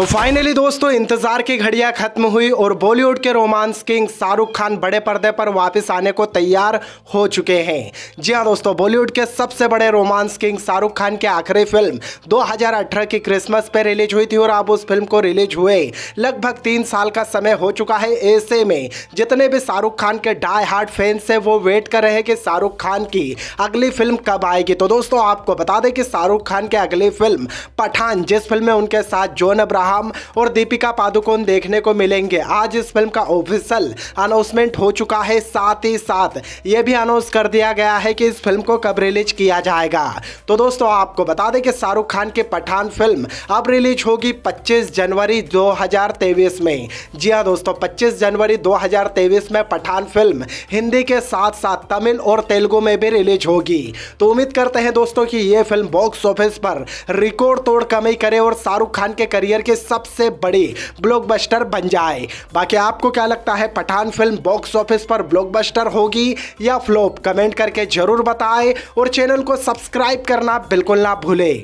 finally तो दोस्तों इंतजार की घड़ियां खत्म हुई और बॉलीवुड के रोमांस किंग शाहरुख खान बड़े पर्दे पर वापस आने को तैयार हो चुके हैं जी हाँ दोस्तों बॉलीवुड के सबसे बड़े रोमांस किंग शाहरुख खान की आखिरी फिल्म 2018 की क्रिसमस पर रिलीज हुई थी और अब उस फिल्म को रिलीज हुए लगभग तीन साल का समय हो चुका है ऐसे में जितने भी शाहरुख खान के डाई हार्ट फैंस है वो वेट कर रहे हैं कि शाहरुख खान की अगली फिल्म कब आएगी तो दोस्तों आपको बता दें कि शाहरुख खान की अगली फिल्म पठान जिस फिल्म में उनके साथ जोन अब्राह अब्राहम और दीपिका पादुकोण देखने को मिलेंगे आज इस फिल्म का ऑफिशियल अनाउंसमेंट हो चुका है साथ ही साथ ये भी अनाउंस कर दिया गया है कि इस फिल्म को कब रिलीज किया जाएगा तो दोस्तों आपको बता दें कि शाहरुख खान की पठान फिल्म अब रिलीज होगी पच्चीस जनवरी दो में जी हाँ दोस्तों पच्चीस जनवरी दो में पठान फिल्म हिंदी के साथ साथ तमिल और तेलुगु में भी रिलीज होगी तो उम्मीद करते हैं दोस्तों कि ये फिल्म बॉक्स ऑफिस पर रिकॉर्ड तोड़ कमाई करे और शाहरुख खान के करियर के सबसे बड़े ब्लॉकबस्टर बन जाए बाकी आपको क्या लगता है पठान फिल्म बॉक्स ऑफिस पर ब्लॉकबस्टर होगी या फ्लॉप कमेंट करके जरूर बताएं और चैनल को सब्सक्राइब करना बिल्कुल ना भूलें